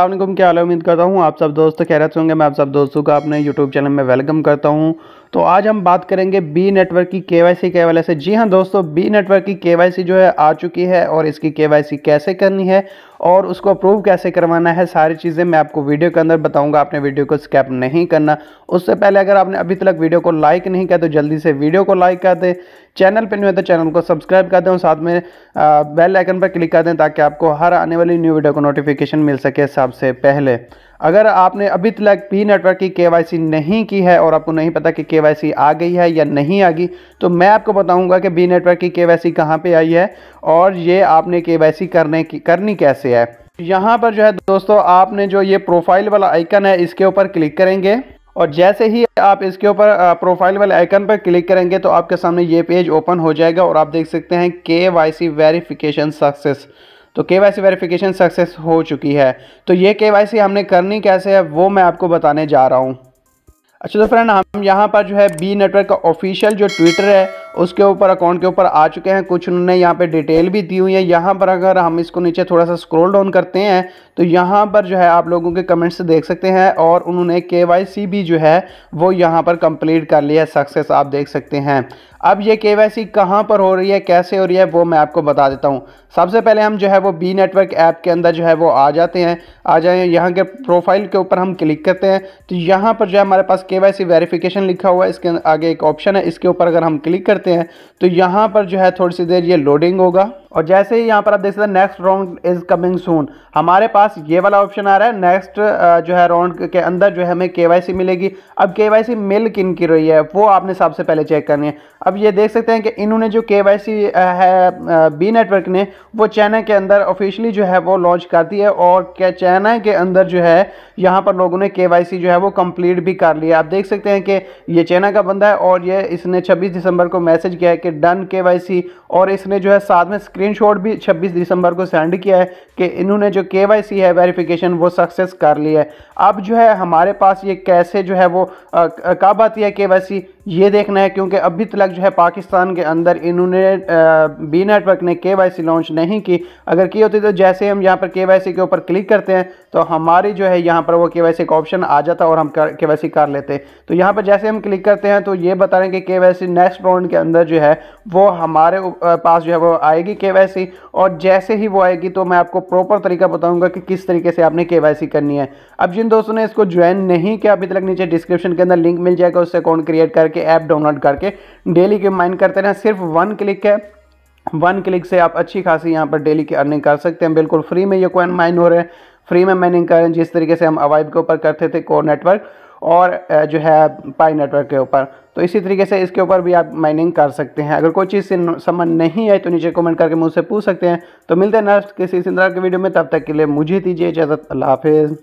अल्लाम क्या हाल उम्मीद करता हूँ आप सब दोस्त खैरत रहे होंगे मैं आप सब दोस्तों का अपने YouTube चैनल में वेलकम करता हूँ तो आज हम बात करेंगे बी नेटवर्क की के वाई सी के हवाले से जी हाँ दोस्तों बी नेटवर्क की के वाई सी जो है आ चुकी है और इसकी के वाई सी कैसे करनी है और उसको अप्रूव कैसे करवाना है सारी चीज़ें मैं आपको वीडियो के अंदर बताऊंगा आपने वीडियो को स्कैप नहीं करना उससे पहले अगर आपने अभी तक वीडियो को लाइक नहीं किया तो जल्दी से वीडियो को लाइक कर दें चैनल पर नहीं है तो चैनल को सब्सक्राइब कर दें और साथ में बेल आइकन पर क्लिक कर दें ताकि आपको हर आने वाली न्यू वीडियो को नोटिफिकेशन मिल सके साथ सबसे पहले अगर आपने अभी तक पी नेटवर्क की केवाईसी नहीं की है और आपको नहीं पता कि केवाईसी आ गई है या नहीं आ गई तो मैं आपको बताऊंगा कि बी नेटवर्क की केवाईसी कहाँ पे आई है और ये आपने केवाईसी करने की करनी कैसे है यहाँ पर जो है दोस्तों आपने जो ये प्रोफाइल वाला आइकन है इसके ऊपर क्लिक करेंगे और जैसे ही आप इसके ऊपर प्रोफाइल वाले आइकन पर क्लिक करेंगे तो आपके सामने ये पेज ओपन हो जाएगा और आप देख सकते हैं के वाई सक्सेस तो के वाई वेरिफिकेशन सक्सेस हो चुकी है तो ये के वाई हमने करनी कैसे है वो मैं आपको बताने जा रहा हूँ अच्छा तो फ्रेंड हम यहाँ पर जो है बी नेटवर्क का ऑफिशियल जो ट्विटर है उसके ऊपर अकाउंट के ऊपर आ चुके हैं कुछ उन्होंने यहाँ पे डिटेल भी दी हुई है यहाँ पर अगर हम इसको नीचे थोड़ा सा स्क्रॉल डाउन करते हैं तो यहाँ पर जो है आप लोगों के कमेंट्स देख सकते हैं और उन्होंने के भी जो है वो यहाँ पर कंप्लीट कर लिया है सक्सेस आप देख सकते हैं अब ये के वाई सी कहाँ पर हो रही है कैसे हो रही है वो मैं आपको बता देता हूँ सबसे पहले हम जो है वो बी नेटवर्क ऐप के अंदर जो है वो आ जाते हैं आ जाए यहाँ के प्रोफाइल के ऊपर हम क्लिक करते हैं तो यहाँ पर जो है हमारे पास के वाई सी वेरीफिकेशन लिखा हुआ है इसके आगे एक ऑप्शन है इसके ऊपर अगर हम क्लिक करते कहते हैं तो यहाँ पर जो है थोड़ी सी देर ये लोडिंग होगा और जैसे ही यहाँ पर आप देख सकते हैं next round is coming soon हमारे पास ये वाला ऑप्शन आ रहा है नेक्स्ट जो है राउंड के अंदर जो है हमें केवाईसी मिलेगी अब केवाईसी मिल किन की रही है वो आपने सबसे पहले चेक करनी है अब ये देख सकते हैं कि इन्होंने जो केवाईसी है बी नेटवर्क ने वो चाइना के अंदर ऑफिशियली जो है वो लॉन्च कर दी है और क्या चाइना के अंदर जो है यहाँ पर लोगों ने के जो है वो कम्प्लीट भी कर लिया आप देख सकते हैं कि ये चाइना का बंदा है और ये इसने छब्बीस दिसंबर को मैसेज किया है कि डन के और इसने जो है साथ में स्क्रीन स्क्रीनशॉट भी 26 दिसंबर को सेंड किया है कि इन्होंने जो के है वेरिफिकेशन वो सक्सेस कर लिया है अब जो है हमारे पास ये कैसे जो है वो कब आती है के ये देखना है क्योंकि अभी तक जो है पाकिस्तान के अंदर इन्होंने बी नेटवर्क ने के लॉन्च नहीं की अगर की होती तो जैसे हम यहाँ पर के के ऊपर क्लिक करते हैं तो हमारी जो है यहाँ पर वो के का ऑप्शन आ जाता और हम के कर लेते तो यहाँ पर जैसे हम क्लिक करते हैं तो ये बता रहे हैं कि के नेक्स्ट राउंड के अंदर जो है वो हमारे पास जो है वो आएगी के केवाईसी और जैसे ही वो आएगी तो मैं आपको प्रॉपर तरीका बताऊंगा कि किस तरीके से आपने केवाईसी करनी है अब जिन दोस्तों ने इसको ज्वाइन नहीं किया अभी तक नीचे डिस्क्रिप्शन के अंदर लिंक मिल जाएगा उससे अकाउंट क्रिएट करके ऐप डाउनलोड करके डेली के माइन करते रहें सिर्फ वन क्लिक है वन क्लिक से आप अच्छी खासी यहाँ पर डेली की अर्निंग कर सकते हैं बिल्कुल फ्री में ये कॉइन माइन हो रहे हैं फ्री में माइनिंग करें जिस तरीके से हम अवाइब के ऊपर करते थे कोर नेटवर्क और जो है पाई नेटवर्क के ऊपर तो इसी तरीके से इसके ऊपर भी आप माइनिंग कर सकते हैं अगर कोई चीज़ से समझ नहीं आई तो नीचे कमेंट करके मुझसे पूछ सकते हैं तो मिलते हैं नर्स किसी इसी के वीडियो में तब तक के लिए मुझे दीजिए इजाज़त अल्लाह हाफिज़